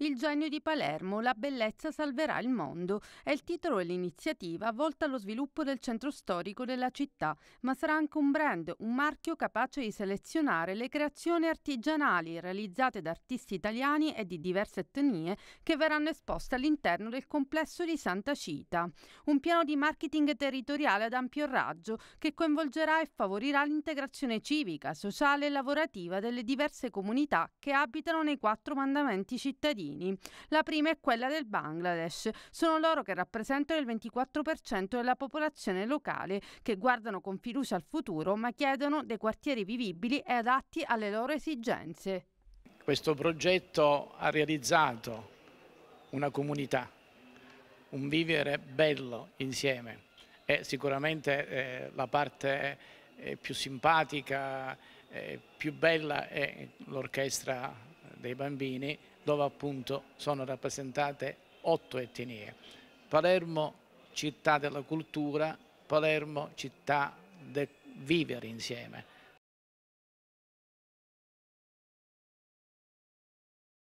Il genio di Palermo, la bellezza salverà il mondo. È il titolo dell'iniziativa volta allo sviluppo del centro storico della città, ma sarà anche un brand, un marchio capace di selezionare le creazioni artigianali realizzate da artisti italiani e di diverse etnie che verranno esposte all'interno del complesso di Santa Cita. Un piano di marketing territoriale ad ampio raggio che coinvolgerà e favorirà l'integrazione civica, sociale e lavorativa delle diverse comunità che abitano nei quattro mandamenti cittadini cittadini. La prima è quella del Bangladesh. Sono loro che rappresentano il 24% della popolazione locale, che guardano con fiducia al futuro ma chiedono dei quartieri vivibili e adatti alle loro esigenze. Questo progetto ha realizzato una comunità, un vivere bello insieme. È sicuramente eh, la parte eh, più simpatica, eh, più bella è l'orchestra dei bambini dove appunto sono rappresentate otto etnie. Palermo città della cultura, Palermo città del vivere insieme